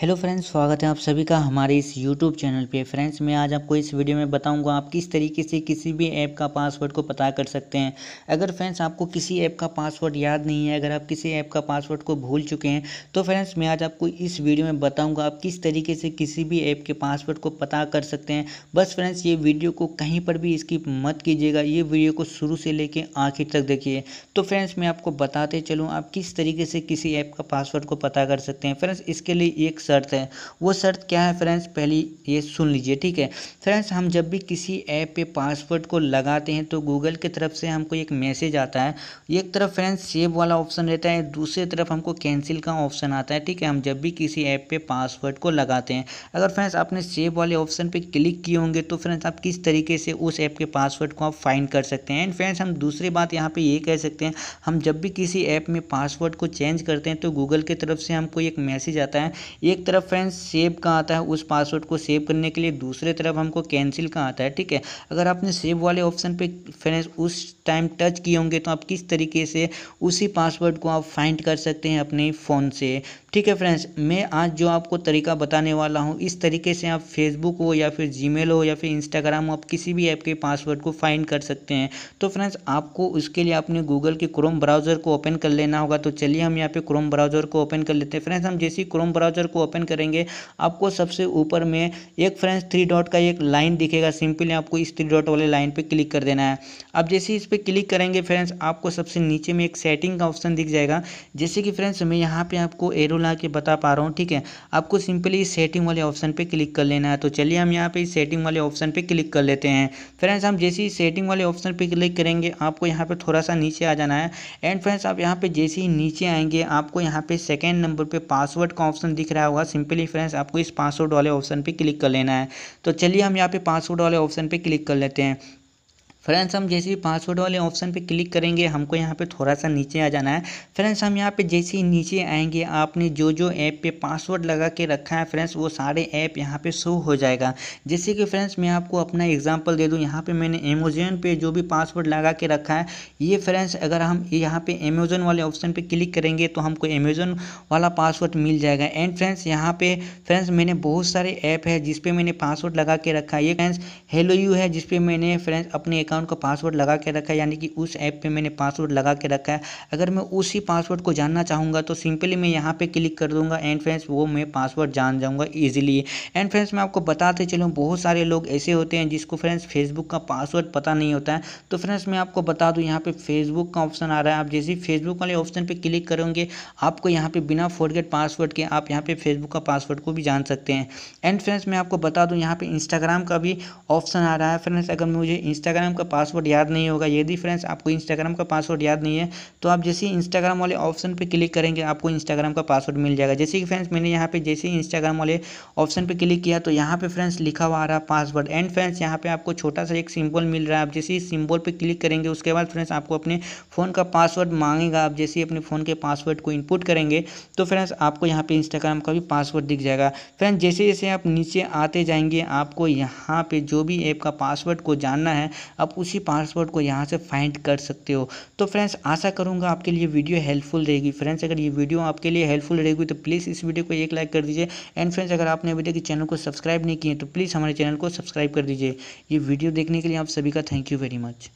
hello friends स्वागत है आप सभी का हमारे इस यूट्यूब चैनल पे फ्रेंड्स मैं आज आपको इस वीडियो में बताऊंगा आप किस तरीके से किसी भी ऐप का पासवर्ड को पता कर सकते हैं अगर फ्रेंड्स आपको किसी ऐप का पासवर्ड याद नहीं है अगर आप किसी ऐप का पासवर्ड को भूल चुके हैं तो फ्रेंड्स मैं आज आपको इस वीडियो में बताऊँगा आप किस तरीके से किसी भी ऐप के पासवर्ड को पता कर सकते हैं बस फ्रेंड्स ये वीडियो को कहीं पर भी इसकी मत कीजिएगा ये वीडियो को शुरू से लेकर आखिर तक देखिए तो फ्रेंड्स मैं आपको बताते चलूँ आप किस तरीके से किसी ऐप का पासवर्ड को पता कर सकते हैं फ्रेंड्स इसके लिए एक शर्त है वो शर्त क्या है फ्रेंड्स पहली ये सुन लीजिए ठीक है फ्रेंड्स हम जब भी किसी ऐप पे पासवर्ड को लगाते हैं तो गूगल की तरफ से हमको एक मैसेज आता है एक तरफ फ्रेंड्स सेव वाला ऑप्शन रहता है दूसरी तरफ हमको कैंसिल का ऑप्शन आता है ठीक है हम जब भी किसी ऐप पर पासवर्ड को लगाते हैं अगर फ्रेंड्स आपने सेव वाले ऑप्शन पर क्लिक किए होंगे तो फ्रेंड्स आप किस तरीके से उस ऐप के पासवर्ड को आप फाइन कर सकते हैं एंड फ्रेंड्स हम दूसरी बात यहाँ पर ये कह सकते हैं हम जब भी किसी ऐप में पासवर्ड को चेंज करते हैं तो गूगल की तरफ से हमको एक मैसेज आता है एक एक तरफ फ्रेंड्स सेव का आता है उस पासवर्ड को सेव करने के लिए दूसरे तरफ हमको कैंसिल का आता है ठीक है अगर आपने सेव वाले ऑप्शन पे फ्रेंड्स उस टाइम टच किए होंगे तो आप किस तरीके से उसी पासवर्ड को आप फाइंड कर सकते हैं अपने फ़ोन से ठीक है फ्रेंड्स मैं आज जो आपको तरीका बताने वाला हूँ इस तरीके से आप फेसबुक हो या फिर जी हो या फिर इंस्टाग्राम हो आप किसी भी ऐप के पासवर्ड को फाइंड कर सकते हैं तो फ्रेंड्स आपको उसके लिए आपने गूगल के क्रोम ब्राउज़र को ओपन कर लेना होगा तो चलिए हम यहाँ पे क्रोम ब्राउज़र को ओपन कर लेते हैं फ्रेंड्स हम जैसे ही क्रोम ब्राउज़र को ओपन करेंगे आपको सबसे ऊपर में एक फ्रेंड्स थ्री डॉट का एक लाइन दिखेगा सिंपली आपको इस थ्री डॉट वाले लाइन पर क्लिक कर देना है अब जैसे इस पर क्लिक करेंगे फ्रेंड्स आपको सबसे नीचे में एक सेटिंग का ऑप्शन दिख जाएगा जैसे कि फ्रेंड्स मैं यहाँ पर आपको एरो ला के बता पा रहा हूँ ठीक है आपको सिंपली इस सेटिंग वाले ऑप्शन पर क्लिक कर लेना है तो चलिए हम यहाँ पर इस सेटिंग वाले ऑप्शन पर क्लिक कर लेते हैं फ्रेंड्स हम जैसे ही सेटिंग वाले ऑप्शन पर क्लिक करेंगे आपको यहाँ पर थोड़ा सा नीचे आ जाना है एंड फ्रेंड्स आप यहाँ पे जैसे ही नीचे आएंगे आपको यहाँ पे सेकेंड नंबर पे पासवर्ड का ऑप्शन दिख रहा है हुआ सिंपली फ्रेंड्स आपको इस पासवर्ड वाले ऑप्शन पर क्लिक कर लेना है तो चलिए हम यहाँ पर पासवर्ड वाले ऑप्शन पर क्लिक कर लेते हैं फ्रेंड्स हम जैसे ही पासवर्ड वाले ऑप्शन पे क्लिक करेंगे हमको यहाँ पे थोड़ा सा नीचे आ जाना है फ्रेंड्स हम यहाँ पे जैसे ही नीचे आएंगे आपने जो जो ऐप पे पासवर्ड लगा के रखा है फ्रेंड्स वो सारे ऐप यहाँ पे शो हो जाएगा जैसे कि फ्रेंड्स मैं आपको अपना एग्जांपल दे दूँ यहाँ पे मैंने अमेजोन पे जो भी पासवर्ड लगा के रखा है ये फ्रेंड्स अगर हम यहाँ पर अमेजोन वाले ऑप्शन पर क्लिक करेंगे तो हमको अमेजोन वाला पासवर्ड मिल जाएगा एंड फ्रेंड्स यहाँ पर फ्रेंड्स मैंने बहुत सारे ऐप है जिसपे मैंने पासवर्ड लगा के रखा है ये फ्रेंड्स हेलो यू है जिसपे मैंने फ्रेंड्स अपने अकाउंट का पासवर्ड लगा के रखा है यानी कि उस ऐप पे मैंने पासवर्ड लगा के रखा है अगर मैं उसी पासवर्ड को जानना चाहूँगा तो सिंपली मैं यहाँ पे क्लिक कर दूँगा एंड फ्रेंड्स वो मैं पासवर्ड जान जाऊँगा ईजिली एंड फ्रेंड्स मैं आपको बताते चलूँ बहुत सारे लोग ऐसे होते हैं जिसको फ्रेंड्स फेसबुक का पासवर्ड पता नहीं होता है तो फ्रेंड्स मैं आपको बता दूँ यहाँ पर फेसबुक का ऑप्शन आ रहा है आप जैसे फेसबुक वाले ऑप्शन पर क्लिक करोगे आपको यहाँ पर बिना फोरगेट पासवर्ड के आप यहाँ पर फेसबुक का पासवर्ड को भी जान सकते हैं एंड फ्रेंड्स मैं आपको बता दूँ यहाँ पर इंस्टाग्राम का भी ऑप्शन आ रहा है फ्रेंड्स अगर मुझे इंस्टाग्राम का पासवर्ड याद नहीं होगा यदि फ्रेंड्स आपको इंस्टाग्राम का पासवर्ड याद नहीं है तो आप जैसे ही इंस्टाग्राम वाले ऑप्शन पर क्लिक करेंगे आपको इंस्टाग्राम का पासवर्ड मिल जाएगा जैसे कि फ्रेंड्स मैंने यहाँ पे जैसे ही इंस्टाग्राम वाले ऑप्शन पर क्लिक किया तो यहाँ पे फ्रेंड्स लिखा हुआ आ रहा पासवर्ड एंड फ्रेंड्स यहाँ पे आपको छोटा सा एक सिंबल मिल रहा है आप जैसे ही सिंबल पर क्लिक करेंगे उसके बाद फ्रेंड्स आपको अपने फ़ोन का पासवर्ड मांगेगा आप जैसे ही अपने फ़ोन के पासवर्ड को इनपुट करेंगे तो फ्रेंड्स आपको यहाँ पे इंस्टाग्राम का भी पासवर्ड दिख जाएगा फ्रेंड्स जैसे जैसे आप नीचे आते जाएंगे आपको यहाँ पे जो भी ऐप का पासवर्ड को जानना है आप आप उसी पासवर्ड को यहाँ से फाइंड कर सकते हो तो फ्रेंड्स आशा करूँगा आपके लिए वीडियो हेल्पफुल रहेगी फ्रेंड्स अगर ये वीडियो आपके लिए हेल्पफुल रहेगी तो प्लीज़ इस वीडियो को एक लाइक कर दीजिए एंड फ्रेंड्स अगर आपने अभी तक इस चैनल को सब्सक्राइब नहीं किए तो प्लीज़ हमारे चैनल को सब्सक्राइब कर दीजिए ये वीडियो देखने के लिए आप सभी का थैंक यू वेरी मच